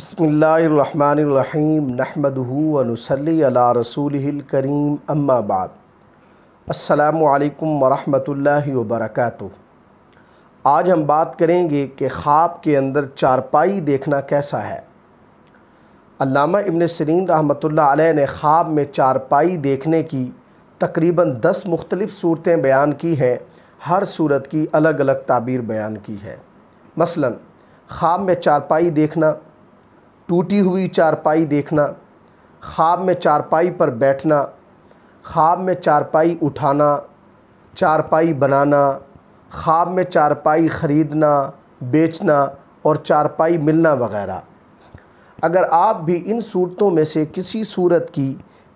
بسم اللہ الرحمن الرحیم علی رسوله الكریم اما بعد السلام علیکم ورحمت اللہ وبرکاتہ آج ہم بات کریں گے کہ خواب کے اندر چارپائی دیکھنا کیسا ہے علامہ ابن سرین رحمت اللہ علیہ نے خواب میں چارپائی دیکھنے کی تقریباً دس مختلف صورتیں بیان کی ہیں ہر صورت کی الگ الگ تعبیر بیان کی ہے مثلاً خواب میں چارپائی دیکھنا ٹوٹی ہوئی چارپائی دیکھنا خواب میں چارپائی پر بیٹھنا خواب میں چارپائی اٹھانا چارپائی بنانا خواب میں چارپائی خریدنا بیچنا اور چارپائی ملنا وغیرہ اگر آپ بھی ان صورتوں میں سے کسی صورت کی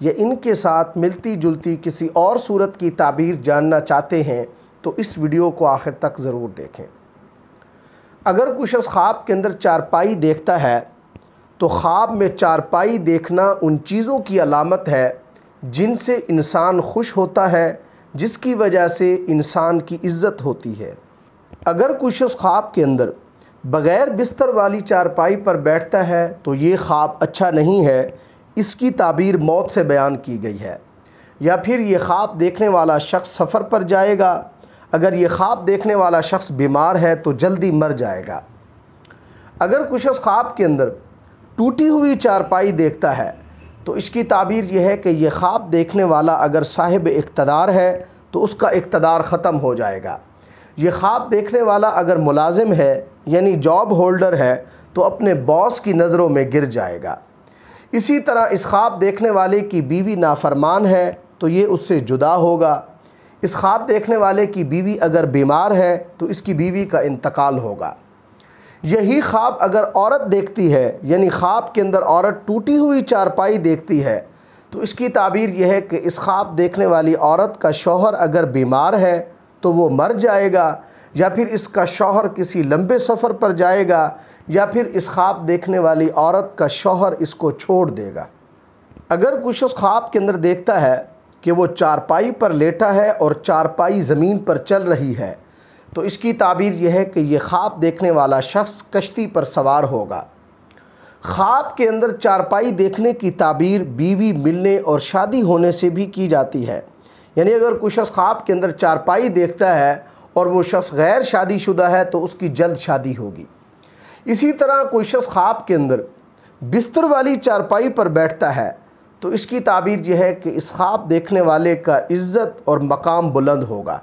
یا ان کے ساتھ ملتی جلتی کسی اور صورت کی تعبیر جاننا چاہتے ہیں تو اس ویڈیو کو آخر تک ضرور دیکھیں اگر کوئی شخص خواب کے اندر چارپائی دیکھتا ہے تو خواب میں چارپائی دیکھنا ان چیزوں کی علامت ہے جن سے انسان خوش ہوتا ہے جس کی وجہ سے انسان کی عزت ہوتی ہے اگر کوئی شخص خواب کے اندر بغیر بستر والی چارپائی پر بیٹھتا ہے تو یہ خواب اچھا نہیں ہے اس کی تعبیر موت سے بیان کی گئی ہے یا پھر یہ خواب دیکھنے والا شخص سفر پر جائے گا اگر یہ خواب دیکھنے والا شخص بیمار ہے تو جلدی مر جائے گا اگر شخص خواب کے اندر ٹوٹی ہوئی چارپائی دیکھتا ہے تو اس کی تعبیر یہ ہے کہ یہ خواب دیکھنے والا اگر صاحب اقتدار ہے تو اس کا اقتدار ختم ہو جائے گا یہ خواب دیکھنے والا اگر ملازم ہے یعنی جاب ہولڈر ہے تو اپنے باس کی نظروں میں گر جائے گا اسی طرح اس خواب دیکھنے والے کی بیوی نافرمان ہے تو یہ اس سے جدا ہوگا اس خواب دیکھنے والے کی بیوی اگر بیمار ہے تو اس کی بیوی کا انتقال ہوگا یہی خواب اگر عورت دیکھتی ہے یعنی خواب کے اندر عورت ٹوٹی ہوئی چارپائی دیکھتی ہے تو اس کی تعبیر یہ ہے کہ اس خواب دیکھنے والی عورت کا شوہر اگر بیمار ہے تو وہ مر جائے گا یا پھر اس کا شوہر کسی لمبے سفر پر جائے گا یا پھر اس خواب دیکھنے والی عورت کا شوہر اس کو چھوڑ دے گا اگر کچھ اس خواب کے اندر دیکھتا ہے کہ وہ چارپائی پر لیٹا ہے اور چارپائی زمین پر چل رہی ہے تو اس کی تعبیر یہ ہے کہ یہ خواب دیکھنے والا شخص کشتی پر سوار ہوگا خواب کے اندر چارپائی دیکھنے کی تعبیر بیوی ملنے اور شادی ہونے سے بھی کی جاتی ہے یعنی اگر کوئی شخص خواب کے اندر چارپائی دیکھتا ہے اور وہ شخص غیر شادی شدہ ہے تو اس کی جلد شادی ہوگی اسی طرح کوئی شخص خواب کے اندر بستر والی چارپائی پر بیٹھتا ہے تو اس کی تعبیر یہ ہے کہ اس خواب دیکھنے والے کا عزت اور مقام بلند ہوگا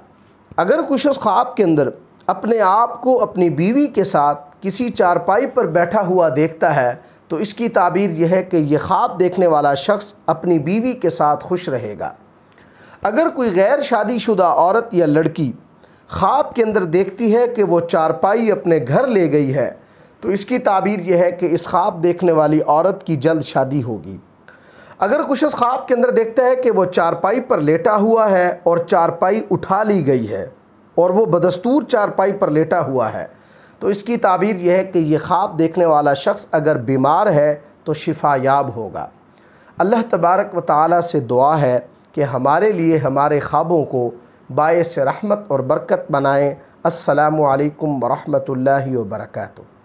اگر کچھ اس خواب کے اندر اپنے آپ کو اپنی بیوی کے ساتھ کسی چارپائی پر بیٹھا ہوا دیکھتا ہے تو اس کی تعبیر یہ ہے کہ یہ خواب دیکھنے والا شخص اپنی بیوی کے ساتھ خوش رہے گا اگر کوئی غیر شادی شدہ عورت یا لڑکی خواب کے اندر دیکھتی ہے کہ وہ چارپائی اپنے گھر لے گئی ہے تو اس کی تعبیر یہ ہے کہ اس خواب دیکھنے والی عورت کی جلد شادی ہوگی اگر اس خواب کے اندر دیکھتا ہے کہ وہ چارپائی پر لیٹا ہوا ہے اور چارپائی اٹھا لی گئی ہے اور وہ بدستور چارپائی پر لیٹا ہوا ہے تو اس کی تعبیر یہ ہے کہ یہ خواب دیکھنے والا شخص اگر بیمار ہے تو شفا یاب ہوگا اللہ تبارک و تعالیٰ سے دعا ہے کہ ہمارے لیے ہمارے خوابوں کو باعث رحمت اور برکت بنائیں السلام علیکم ورحمۃ اللہ وبرکاتہ